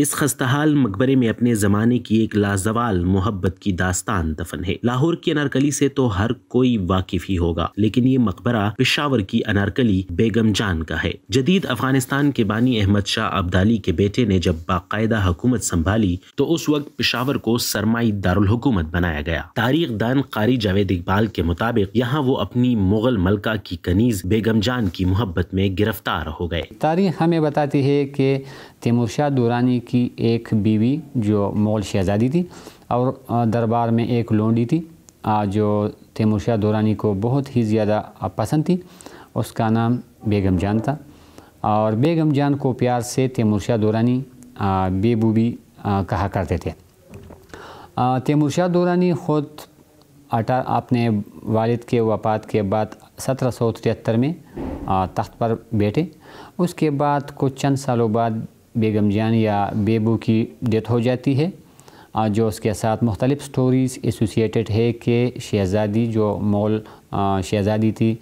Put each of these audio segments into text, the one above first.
اس خستحال مقبرے میں اپنے زمانے کی ایک لازوال محبت کی داستان دفن ہے لاہور کی انارکلی سے تو ہر کوئی واقف ہی ہوگا لیکن یہ مقبرہ پشاور کی انارکلی بیگم جان کا ہے جدید افغانستان کے بانی احمد شاہ عبدالی کے بیٹے نے جب باقاعدہ حکومت سنبھالی تو اس وقت پشاور کو سرمائی دارالحکومت بنایا گیا تاریخ دان قاری جاوید اقبال کے مطابق یہاں وہ اپنی مغل ملکہ کی کنیز بیگم جان کی محبت میں گرفتار ہو گئے تاریخ ہمیں بتاتی ہے کہ تیمور شاہ دورانی کی ایک بیوی جو مول شہزادی تھی اور دربار میں ایک لونڈی تھی جو تیمور شاہ دورانی کو بہت ہی زیادہ پسند تھی اس کا نام بیگم جان تھا اور بیگم جان کو پیار سے تیمور شاہ دورانی بی کہا کرتے تھے تیمور شاہ دورانی خود اپنے والد کے وپات کے بعد سترہ سو تہتر میں تخت پر بیٹھے اس کے بعد کچھ چند سالوں بعد بیگم جان یا بیبو کی ڈیتھ ہو جاتی ہے جو اس کے ساتھ مختلف سٹوریز ایسوسیٹڈ ہے کہ شہزادی جو مول شہزادی تھی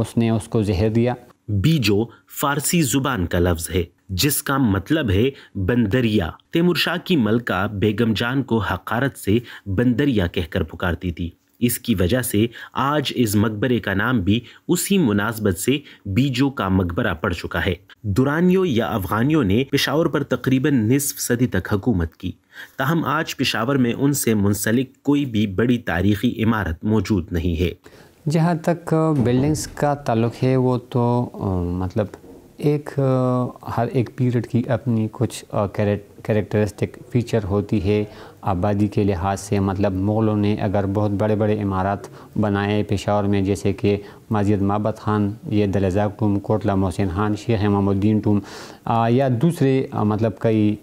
اس نے اس کو زہر دیا بی جو فارسی زبان کا لفظ ہے جس کا مطلب ہے بندریا تیمور شاہ کی ملکہ بیگم جان کو حقارت سے بندریا کہہ کر پکارتی تھی اس کی وجہ سے آج اس مقبرے کا نام بھی اسی مناسبت سے بیجو کا مقبرہ پڑ چکا ہے دورانیوں یا افغانیوں نے پشاور پر تقریباً نصف صدی تک حکومت کی تاہم آج پشاور میں ان سے منسلک کوئی بھی بڑی تاریخی عمارت موجود نہیں ہے جہاں تک بلڈنگز کا تعلق ہے وہ تو مطلب ایک ہر ایک پیریڈ کی اپنی کچھ کریکٹرسٹک فیچر ہوتی ہے آبادی کے لحاظ سے مطلب مغلوں نے اگر بہت بڑے بڑے عمارات بنائے پشاور میں جیسے کہ مسجد مابت خان یہ دلزا ٹوم کوٹلہ محسن خان شیخ امام الدین ٹوم یا دوسرے مطلب کئی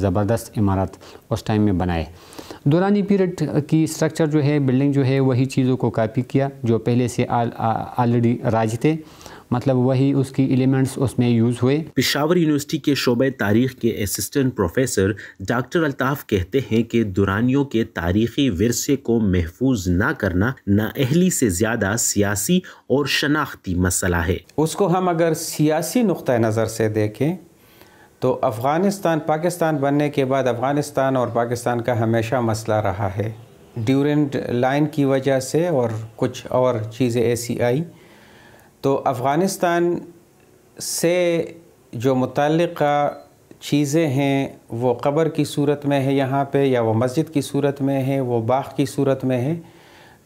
زبردست امارات اس ٹائم میں بنائے دورانی پیریڈ کی اسٹرکچر جو ہے بلڈنگ جو ہے وہی چیزوں کو کاپی کیا جو پہلے سے آلریڈی راج تھے مطلب وہی اس کی ایلیمنٹس اس میں یوز ہوئے پشاور یونیورسٹی کے شعبہ تاریخ کے اسسٹنٹ پروفیسر ڈاکٹر الطاف کہتے ہیں کہ دورانیوں کے تاریخی ورثے کو محفوظ نہ کرنا نااہلی سے زیادہ سیاسی اور شناختی مسئلہ ہے اس کو ہم اگر سیاسی نقطہ نظر سے دیکھیں تو افغانستان پاکستان بننے کے بعد افغانستان اور پاکستان کا ہمیشہ مسئلہ رہا ہے ڈیورنٹ لائن کی وجہ سے اور کچھ اور چیزیں ایسی آئیں تو افغانستان سے جو متعلقہ چیزیں ہیں وہ قبر کی صورت میں ہے یہاں پہ یا وہ مسجد کی صورت میں ہے وہ باغ کی صورت میں ہے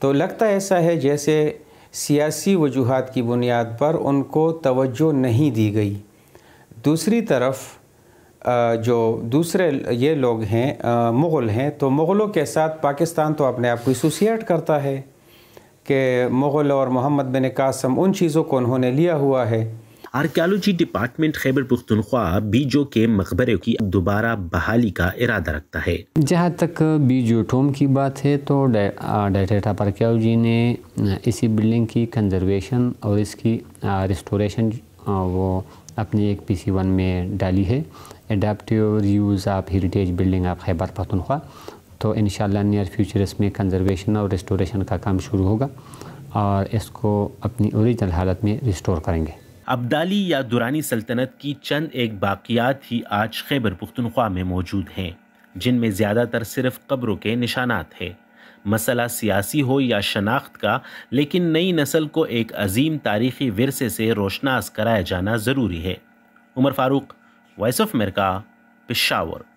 تو لگتا ایسا ہے جیسے سیاسی وجوہات کی بنیاد پر ان کو توجہ نہیں دی گئی دوسری طرف جو دوسرے یہ لوگ ہیں مغل ہیں تو مغلوں کے ساتھ پاکستان تو اپنے آپ کو ایسوسیٹ کرتا ہے کہ مغل اور محمد بن قاسم ان چیزوں کو انہوں نے لیا ہوا ہے آرکیالوجی ڈپارٹمنٹ خیبر پختونخوا بیجو کے مقبرے کی دوبارہ بحالی کا ارادہ رکھتا ہے جہاں تک بیجو ٹوم کی بات ہے تو ڈیٹاٹا آف آرکیالوجی نے اسی بلڈنگ کی کنزرویشن اور اس کی ریسٹوریشن وہ اپنی ایک پی سی ون میں ڈالی ہے adaptive use of heritage building of Khyber Pakhtunkhwa تو انشاءاللہ نیر نیئر فیوچر اس میں کنزرویشن اور ریسٹوریشن کا کام شروع ہوگا اور اس کو اپنی اوریجنل حالت میں ریسٹور کریں گے عبدالی یا دورانی سلطنت کی چند ایک باقیات ہی آج خیبر پختونخوا میں موجود ہیں جن میں زیادہ تر صرف قبروں کے نشانات ہیں مسئلہ سیاسی ہو یا شناخت کا لیکن نئی نسل کو ایک عظیم تاریخی ورثے سے روشناس کرایا جانا ضروری ہے Umar Farooq voice of America Peshawar